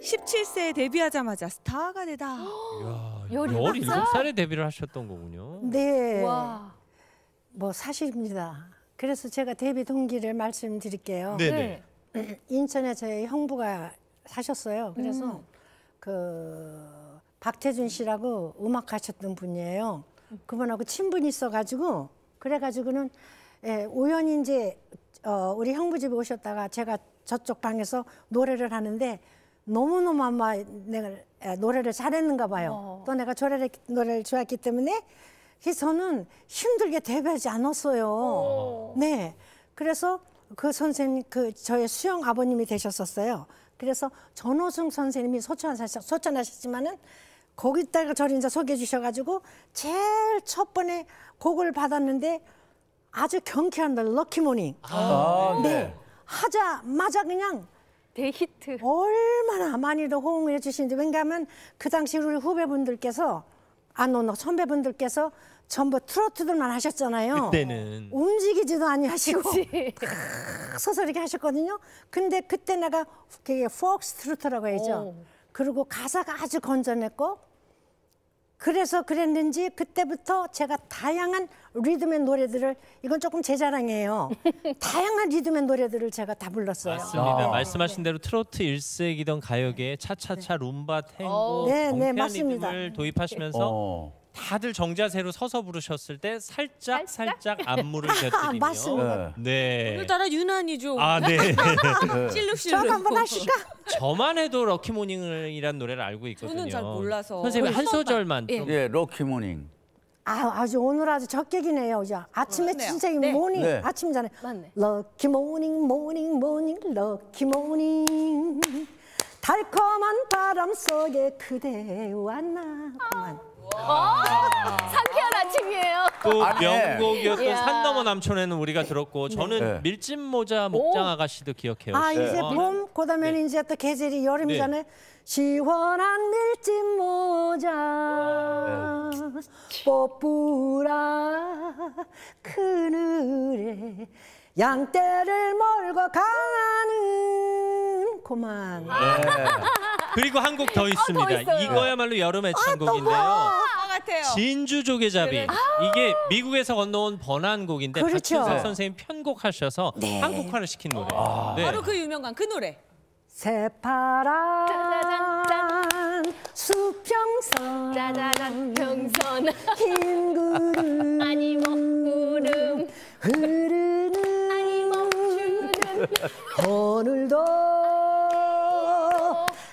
17세에 데뷔하자마자 스타가 되다. 이야, 17살? 에 데뷔를 하셨던 거군요. 네. 와. 뭐 사실입니다. 그래서 제가 데뷔 동기를 말씀드릴게요. 네, 네. 인천에 저희 형부가 사셨어요. 그래서 음. 그 박태준 씨라고 음악 하셨던 분이에요. 그분하고 친분이 있어가지고 그래가지고는 예, 우연히 이제 어, 우리 형부 집에 오셨다가 제가 저쪽 방에서 노래를 하는데 너무너무 아마 내가 노래를 잘했는가 봐요. 어. 또 내가 저래를 노래를 좋아했기 때문에 희 저는 힘들게 데뷔하지 않았어요. 어. 네. 그래서 그 선생님, 그 저의 수영 아버님이 되셨었어요. 그래서 전호승 선생님이 소천하셨 서천하셨지만은 거기다가 저를 이제 소개해 주셔가지고 제일 첫 번에 곡을 받았는데 아주 경쾌한 날 럭키모닝. 아, 네. 네. 하자마자 그냥 대히트. 얼마나 많이도 호응을 해주시는지 왜냐하면 그 당시 우리 후배분들께서 아노노 선배분들께서 전부 트로트들만 하셨잖아요. 그때는 움직이지도 아니하시고 서서 이렇게 하셨거든요. 근데 그때 내가 그게 폭스 트로트라고 해야죠. 그리고 가사가 아주 건전했고 그래서 그랬는지 그때부터 제가 다양한 리듬의 노래들을 이건 조금 제 자랑이에요. 다양한 리듬의 노래들을 제가 다 불렀어요. 맞습니다. 아. 말씀하신 대로 트로트 일색이던 가요계에 차차차 네. 룸바, 탱고, 네, 네, 네, 맞습니다. 리듬을 도입하시면서 어. 다들 정자세로 서서 부르셨을 때 살짝 살짝, 살짝 안무를 아, 곁들이며 맞습니다. 네. 네. 오늘따라 유난히 좀 아, 네. 실룩실룩 네. 저 한번 하실까? 저만 해도 럭키모닝이란 노래를 알고 있거든요. 저는 잘 몰라서 선생님 한 소절만 예, 예 럭키모닝. 아, 아주 오늘 아주 적격이네요. 이제 아침에 진짜 네. 모닝 네. 아침잖아요. 맞네. 럭키 모닝 모닝 모닝 럭키 모닝 달콤한 바람 속에 그대와 나. 아. 어, 상쾌한 아침이에요. 또아 명곡이었던 이산 예. 넘어 남촌에는 우리가 들었고 네. 저는 네. 밀짚 모자 목장 아가씨도 기억해요. 아 네. 이제 어, 네. 봄 그다음에 네. 이제 또 계절이 여름이잖아요. 네. 시원한 밀짚 모자 뽀뿌라 그늘에 양떼를 몰고 가는 고만. 네. 그리고 한 곡더 아, 있습니다. 어요 네. 이거야말로 여름의 아, 천곡인데요. 진주 조개잡이 네, 네, 이게 미국에서 건너온 번안곡인데 그렇죠. 박춘석 선생님 편곡하셔서 네. 한국화를 시킨 노래. 아. 네. 바로 그 유명한 그 노래. 새파란 수평선 짜자잔 평선 흰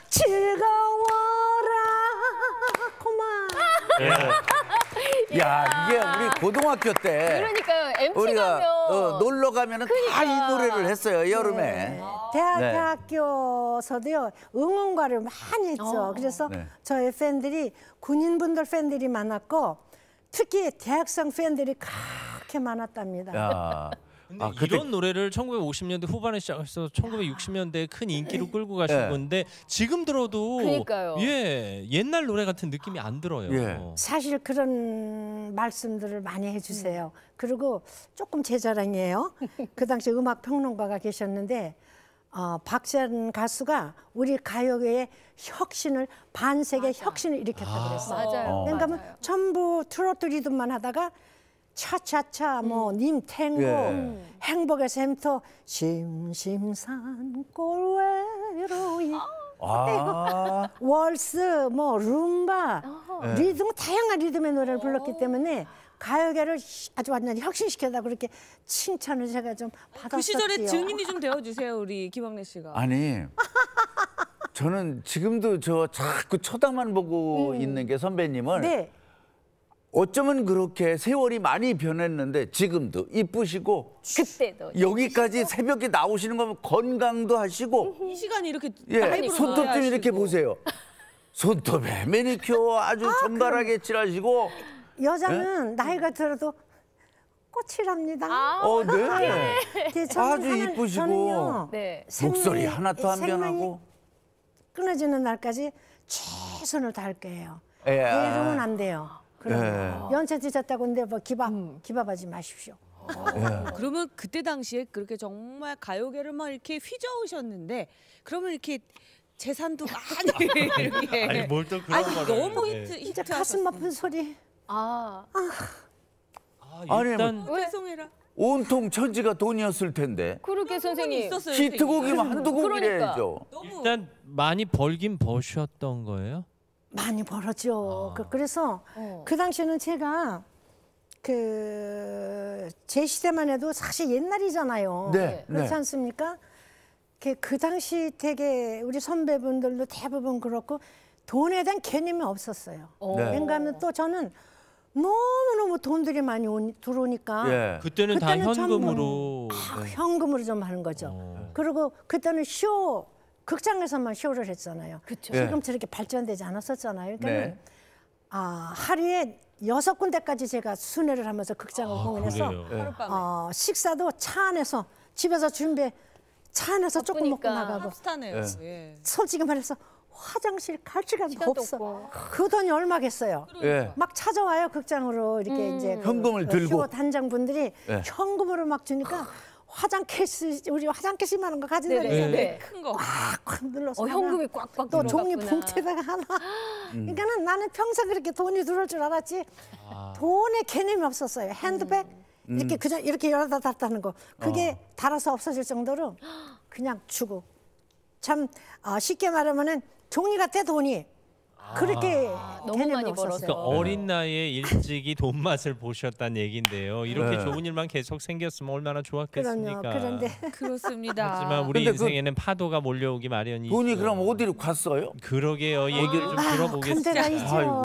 즐거워라 고마. 예. 야, 이게 우리 고등학교 때 그러니까요. MT 우리가 어, 가면 어, 놀러 가면은 다이 그러니까. 노래를 했어요 여름에. 네. 대학교에서도요 네. 응원가를 많이 했죠. 어. 그래서 네. 저희 팬들이 군인분들 팬들이 많았고 특히 대학생 팬들이 그렇게 많았답니다. 야. 아, 그때... 이런 노래를 1950년대 후반에 시작해서 1960년대 큰 인기로 예. 끌고 가신 예. 건데 지금 들어도 그러니까요. 예 옛날 노래 같은 느낌이 안 들어요. 예. 사실 그런 말씀들을 많이 해주세요. 음. 그리고 조금 제 자랑이에요. 그 당시 음악 평론가가 계셨는데 어, 박재현 가수가 우리 가요계의 혁신을 반세계 혁신을 일으켰다 고 아. 그랬어요. 아, 맞아요. 그러니까 뭐 맞아요. 전부 트로트 리듬만 하다가 차차차 뭐님 음. 탱고 예. 행복의 샘터 심심산 꼴외로이 아. 월스 뭐 룸바 예. 리듬 다양한 리듬의 노래를 불렀기 때문에 가요계를 아주 완전히 혁신시켰다 그렇게 칭찬을 제가 좀 받았었어요. 그 시절에 증인이 좀 되어주세요 우리 김학래 씨가. 아니 저는 지금도 저 자꾸 쳐다만 보고 음. 있는 게 선배님을 네. 어쩌면 그렇게 세월이 많이 변했는데 지금도 이쁘시고 그때도 네, 여기까지 새벽에 나오시는 거면 건강도 하시고 이 시간에 이렇게 예, 손톱 좀 이렇게 보세요. 손톱에 매니큐어 아주 아, 정갈하게 칠하시고 여자는 나이가 들어도 꽃이랍니다. 아, 어, 네. 아, 네, 네 아주 이쁘시고 네. 목소리 하나도 안 변하고 끊어지는 날까지 최선을 다할게요. 예. 이러면 아. 안 돼요. 그럼 연세 드셨다고 근데 뭐 기밥 음. 기밥하지 마십시오. 아. 예. 그러면 그때 당시에 그렇게 정말 가요계를 막 이렇게 휘저으셨는데 그러면 이렇게 재산도 많이 이렇게 아니 뭘 또 그런 아니, 너무 예. 히트 히 진짜 가슴 아픈 소리. 아. 아, 아 일단 뭐. 어, 죄송해라. 온통 천지가 돈이었을 텐데. 그러게 선생님. 히트곡이 한두 곡이래죠. 그러니까. 일단 많이 벌긴 버셨던 거예요? 많이 벌었죠. 아. 그, 그래서 어. 그 당시는 제가 그 제 시대만 해도 사실 옛날이잖아요. 네, 그렇지 네. 않습니까? 그, 그, 당시 되게 우리 선배분들도 대부분 그렇고 돈에 대한 개념이 없었어요. 어. 네. 왜냐하면 또 저는 너무너무 돈들이 많이 오니, 들어오니까 예. 그때는, 그때는 다 현금으로 참, 아, 네. 현금으로 좀 하는 거죠. 오. 어. 그리고 그때는 쇼 극장에서만 쇼를 했잖아요. 그쵸. 예. 지금 저렇게 발전되지 않았었잖아요. 그러니까 네. 아, 하루에 여섯 군데까지 제가 순회를 하면서 극장을 아, 공연해서 그 어, 식사도 차 안에서 집에서 준비해 차 안에서 조금 먹고 나가고 네 솔직히 말해서 화장실 갈 시간도 없어. 없고. 그 돈이 얼마겠어요. 그러니까. 예. 막 찾아와요 극장으로 이렇게 음. 이제 그 현금을 그, 들고 단장 분들이 예. 현금으로 막 주니까. 아. 화장 캐시 우리 화장 캐시 만은거 가지고 다니는데 꽉꽉 눌러서 어, 현금이 꽉꽉 또 종이 봉투에다가 하나 음. 음. 그러니까는 나는 평생 그렇게 돈이 들어올 줄 알았지 아. 돈의 개념이 없었어요 핸드백 음. 이렇게 음. 그냥 이렇게 열어다 닫다는 거 그게 어. 달아서 없어질 정도로 그냥 주고 참 어, 쉽게 말하면은 종이 같아 돈이 그렇게 아, 너무 많이 벌었어요. 그 어린 나이에 일찍이 돈 맛을 보셨다는 얘기데요 이렇게 네. 좋은 일만 계속 생겼으면 얼마나 좋았겠습니까. 그럼요. 그런데 그렇습니다. 하지만 우리 그 인생에는 파도가 몰려오기 마련이죠. 돈이 그럼 어디로 갔어요? 그러게요. 얘기를 아, 좀 들어보겠습니다. 간 데가 있죠. 아이고.